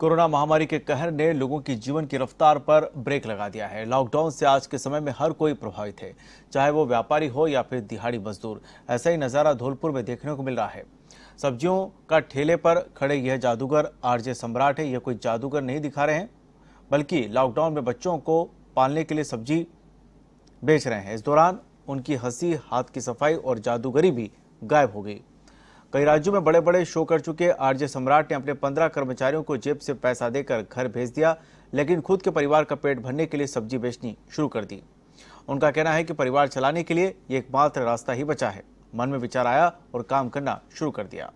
corona महामारी के कहर ने लोगों की जीवन की रफ्तार पर ब्रेक लगा दिया है लॉकडाउन से आज के समय में हर कोई प्रभावित है चाहे वो व्यापारी हो या फिर दिहाड़ी मजदूर ऐसा ही नज़ारा धौलपुर में देखने को मिल रहा है सब्जियों का ठेले पर खड़े यह जादूगर आरजे सम्राट है यह कोई जादूगर नहीं दिखा रहे हैं बल्कि लॉकडाउन में बच्चों को पालने के लिए सब्जी बेच रहे हैं इस दौरान उनकी हंसी हाथ की सफाई और जादूगरी भी गायब हो गई कई राज्यों में बड़े बड़े शो कर चुके आरजे सम्राट ने अपने पंद्रह कर्मचारियों को जेब से पैसा देकर घर भेज दिया लेकिन खुद के परिवार का पेट भरने के लिए सब्जी बेचनी शुरू कर दी उनका कहना है कि परिवार चलाने के लिए एकमात्र रास्ता ही बचा है मन में विचार आया और काम करना शुरू कर दिया